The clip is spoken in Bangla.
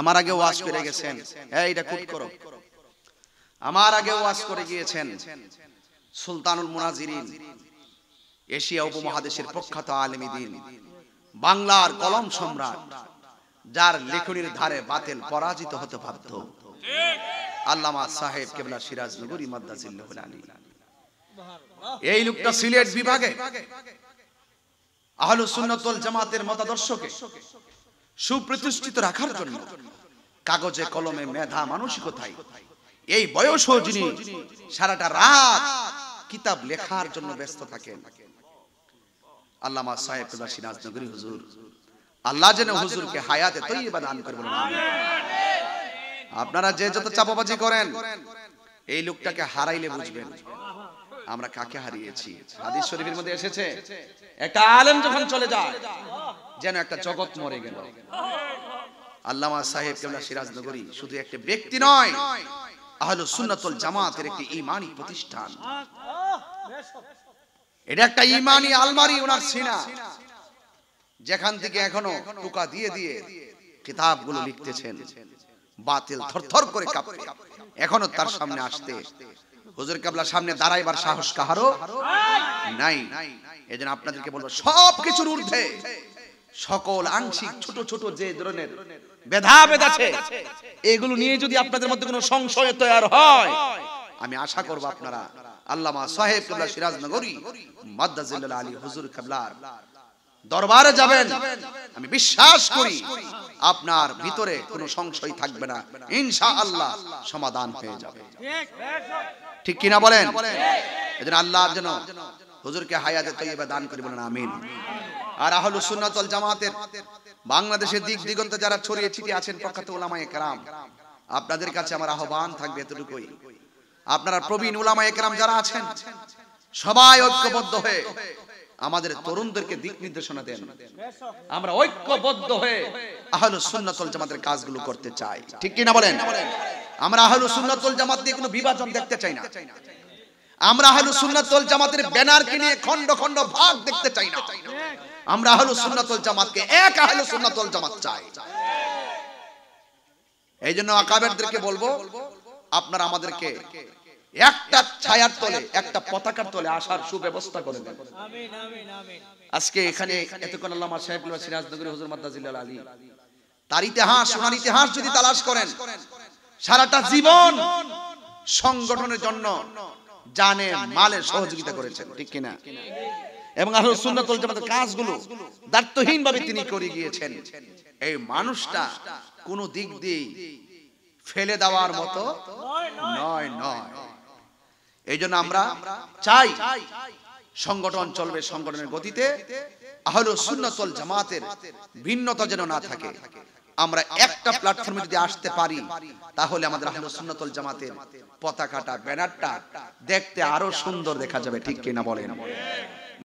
আমার আগে ওয়াজ করে গেছেন হ্যাঁ এটা কুট করো আমার আগে ওয়াজ করে গিয়েছেন সুলতানুল মুনাজিরিন এশিয়া উপমহাদেশের প্রখ্যাত আলেমী দিন বাংলার কলম সম্রাট যার লেখনির ধারে বাতিল পরাজিত হতে বাধ্য আল্লামা সাহেব কেবলা সিরাজ নগরী মাদ্দাজিল্লুল আলী এই লোকটা সিলেট বিভাগে আহলুস সুন্নাতুল জামাতের মতাদর্শকে সুপ্রতিষ্ঠিত রাখার জন্য কাগজে কলমে মেধা মানসিকতায় এই বয়সও যিনি সারাটা রাত কিতাব লেখার জন্য ব্যস্ত থাকেন আল্লামা সাহেব সিনাজ নগরী হুজুর আল্লাহ যেন হুজুরকে হায়াতে তৈরি দান করবেন আপনারা যে যত চাপাবাজি করেন এই লোকটাকে হারাইলে বুঝবেন আমরা কাকে হারিয়েছি হাদিস শরীফের মধ্যে এসেছে একটা আলেম যখন চলে যায় যেন একটা জগৎ মরে গেল আল্লামা সাহেব কেমন সিরাজনগরী শুধু একটা ব্যক্তি নয় আহলে সুন্নাতুল জামাতের একটি ইমানি প্রতিষ্ঠান এটা একটা ইমানি আলমারি ওনার সিনা যেখান থেকে এখনো টুকা দিয়ে দিয়ে কিতাবগুলো লিখতেছেন বাতিল থরথর করে কাঁপে এখনো তার সামনে আসতে হুজুর কাবলার সামনে দাঁড়াইবার সাহস কাহারো নাই এজন্য আপনাদেরকে বলবো সব কিছুর ঊর্ধ্বে সকল আংশিক ছোট ছোট যে ধরনের ভেদাভেদ আছে এগুলো নিয়ে যদি আপনাদের মধ্যে কোনো সংশয় তৈরি হয় আমি আশা করব আপনারা আল্লামা সাহেব কিবলা সিরাজনগরী মাদ্দাজিল্লাল আলী হুজুর কাবলার দরবারে যাবেন আমি বিশ্বাস করি আপনার ভিতরে কোনো সংশয় থাকবে না ইনশা আল্লাহ সমাধান পেয়ে যাবে ঠিক কিনা বলেন এদিন আল্লাহ যেন হুজুরকে হায়াতে তৈবা দান করি বলেন আমিন আর আহল সুন্নাতল জামাতের বাংলাদেশের দিক দিগন্ত যারা ছড়িয়ে ছিটিয়ে আছেন প্রখ্যাত ওলামায়ে কেরাম আপনাদের কাছে আমার আহ্বান থাকবে এতটুকুই আপনারা প্রবীণ ওলামায়ে কেরাম যারা আছেন সবাই ঐক্যবদ্ধ হয়ে আমাদের তরুণদেরকে দিক নির্দেশনা দেন আমরা ঐক্যবদ্ধ হয়ে আহল সুন্নাতল জামাতের কাজগুলো করতে চাই ঠিক কিনা বলেন আমরা আহল সুন্নাতল জামাত দিয়ে কোনো বিভাজন দেখতে চাই না আমরা আহল সুন্নাতল জামাতের ব্যানার কে নিয়ে খন্ড খন্ড ভাগ দেখতে চাই না আমরা আহল সুন্নাতল জামাতকে এক আহল সুন্নাতল জামাত চাই এই জন্য আকাবেরদেরকে বলবো আপনারা আমাদেরকে একটা ছায়ার তলে একটা পতাকার তলে আসার সুব্যবস্থা করে দেন আজকে এখানে এতক্ষণ আল্লামা সাহেব সিরাজনগরী হজর মাদ্দাজিল্লাল আলী তার ইতিহাস ওনার ইতিহাস যদি তালাশ করেন সারাটা জীবন সংগঠনের জন্য জানে মালে সহযোগিতা করেছেন ঠিক কিনা এবং আহলে সুন্নাতুল জামাতের কাজগুলো দায়িত্বহীনভাবে তিনি করে গিয়েছেন এই মানুষটা কোন দিক দিয়ে ফেলে দেওয়ার মতো নয় নয় এই জন্য আমরা চাই সংগঠন চলবে সংগঠনের গতিতে আহল সুন্নতল জামাতের ভিন্নতা যেন না থাকে আমরা একটা প্ল্যাটফর্মে যদি আসতে পারি তাহলে আমাদের আহল জামাতের পতাকাটা ব্যানারটা দেখতে আরো সুন্দর দেখা যাবে ঠিক কিনা বলেন